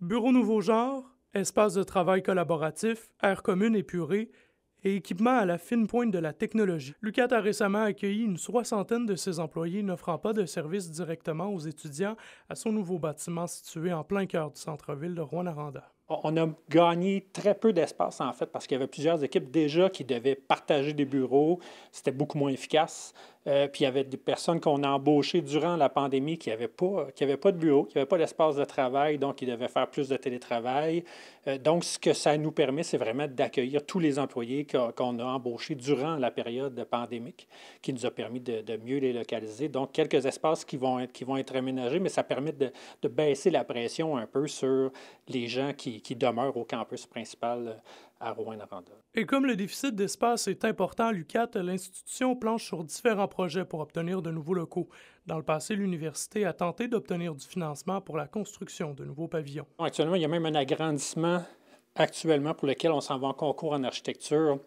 Bureau nouveau genre, espace de travail collaboratif, air commune épurées et équipements à la fine pointe de la technologie. Lucat a récemment accueilli une soixantaine de ses employés n'offrant pas de services directement aux étudiants à son nouveau bâtiment situé en plein cœur du centre-ville de Rouen-Aranda. On a gagné très peu d'espace, en fait, parce qu'il y avait plusieurs équipes déjà qui devaient partager des bureaux. C'était beaucoup moins efficace. Euh, puis il y avait des personnes qu'on a embauchées durant la pandémie qui n'avaient pas, pas de bureau, qui n'avaient pas d'espace de travail, donc ils devaient faire plus de télétravail. Euh, donc, ce que ça nous permet, c'est vraiment d'accueillir tous les employés qu'on a embauchés durant la période de pandémie, qui nous a permis de, mieux les localiser. Donc, quelques espaces qui vont être, aménagés, mais ça permet de, baisser la pression un peu sur les gens qui demeurent au campus principal euh, à rouen Et comme le déficit d'espace est important à l'UCAT, l'institution planche sur différents projets pour obtenir de nouveaux locaux. Dans le passé, l'université a tenté d'obtenir du financement pour la construction de nouveaux pavillons. Actuellement, il y a même un agrandissement actuellement pour lequel on s'en va en concours en architecture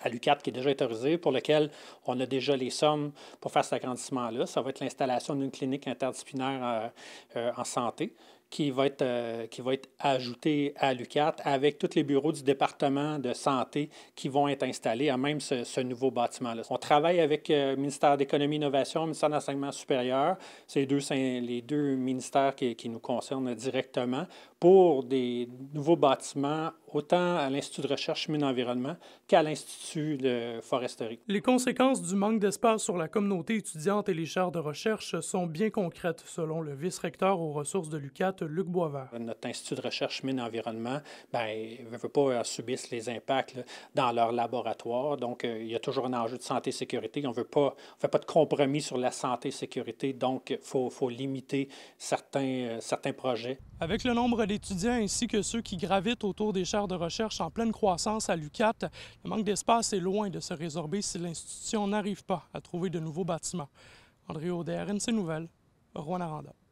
à l'UCAT qui est déjà autorisé, pour lequel on a déjà les sommes pour faire cet agrandissement-là. Ça va être l'installation d'une clinique interdisciplinaire euh, euh, en santé qui va être, euh, qui va être ajouté à l'UCAT avec tous les bureaux du département de santé qui vont être installés à même ce, nouveau bâtiment-là. On travaille avec le euh, ministère d'Économie et Innovation, le ministère de l'Enseignement supérieur, c'est deux, les deux ministères qui, nous concernent directement, pour des nouveaux bâtiments autant à l'Institut de recherche mine environnement qu'à l'Institut de foresterie. Les conséquences du manque d'espace sur la communauté étudiante et les chaires de recherche sont bien concrètes, selon le vice-recteur aux ressources de l'UCAT, Luc Boisvert. Notre institut de recherche mine environnement, ne ben, veut pas euh, subir les impacts dans leur laboratoire. Donc, euh, il y a toujours un enjeu de santé et sécurité. On ne fait pas de compromis sur la santé et sécurité. Donc, il faut, limiter certains, euh, certains projets. Avec le nombre d'étudiants ainsi que ceux qui gravitent autour des chaires de recherche en pleine croissance à l'UCAT, le manque d'espace est loin de se résorber si l'institution n'arrive pas à trouver de nouveaux bâtiments. André Audet, RNC Nouvelles, Rouen-Aranda.